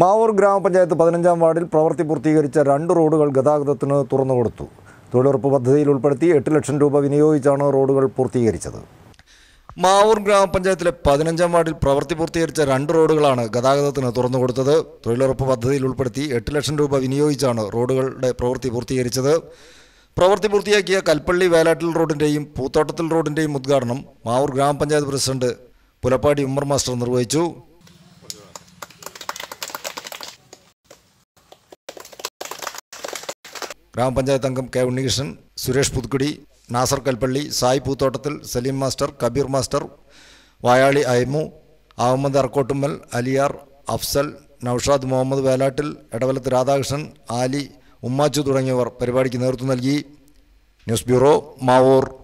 മാവൂർ ഗ്രാമപഞ്ചായത്ത് പതിനഞ്ചാം വാർഡിൽ പ്രവൃത്തി പൂർത്തീകരിച്ച രണ്ട് റോഡുകൾ ഗതാഗതത്തിന് തുറന്നുകൊടുത്തു തൊഴിലുറപ്പ് പദ്ധതിയിൽ ഉൾപ്പെടുത്തി എട്ട് ലക്ഷം രൂപ വിനിയോഗിച്ചാണ് റോഡുകൾ പൂർത്തീകരിച്ചത് മാവൂർ ഗ്രാമപഞ്ചായത്തിലെ പതിനഞ്ചാം വാർഡിൽ പ്രവൃത്തി പൂർത്തീകരിച്ച രണ്ട് റോഡുകളാണ് ഗതാഗതത്തിന് തുറന്നുകൊടുത്തത് തൊഴിലുറപ്പ് പദ്ധതിയിൽ ഉൾപ്പെടുത്തി എട്ട് ലക്ഷം രൂപ വിനിയോഗിച്ചാണ് റോഡുകളുടെ പ്രവൃത്തി പൂർത്തീകരിച്ചത് പ്രവൃത്തി പൂർത്തിയാക്കിയ കൽപ്പള്ളി വേലാട്ടിൽ റോഡിൻ്റെയും പൂത്തോട്ടത്തിൽ റോഡിൻ്റെയും ഉദ്ഘാടനം മാവൂർ ഗ്രാമപഞ്ചായത്ത് പ്രസിഡന്റ് പുലപ്പാടി ഉമ്മർ മാസ്റ്റർ നിർവഹിച്ചു ഗ്രാമപഞ്ചായത്ത് അംഗം K Unnikrishnan Suresh Puthukkudi Nasar Kalppalli Sai Poothottathil Saleem master Kabeer master Vayali Aymu Ahammed Arakkottummal Aliyar Afsal Noushad Muhammad Velattil Edavalath Radhakrishnan Ali Ummachu തുടങ്ങിയവർ പരിപാടിക്ക് നേതൃത്വം നൽകി ന്യൂസ് ബ്യൂറോ മാവൂർ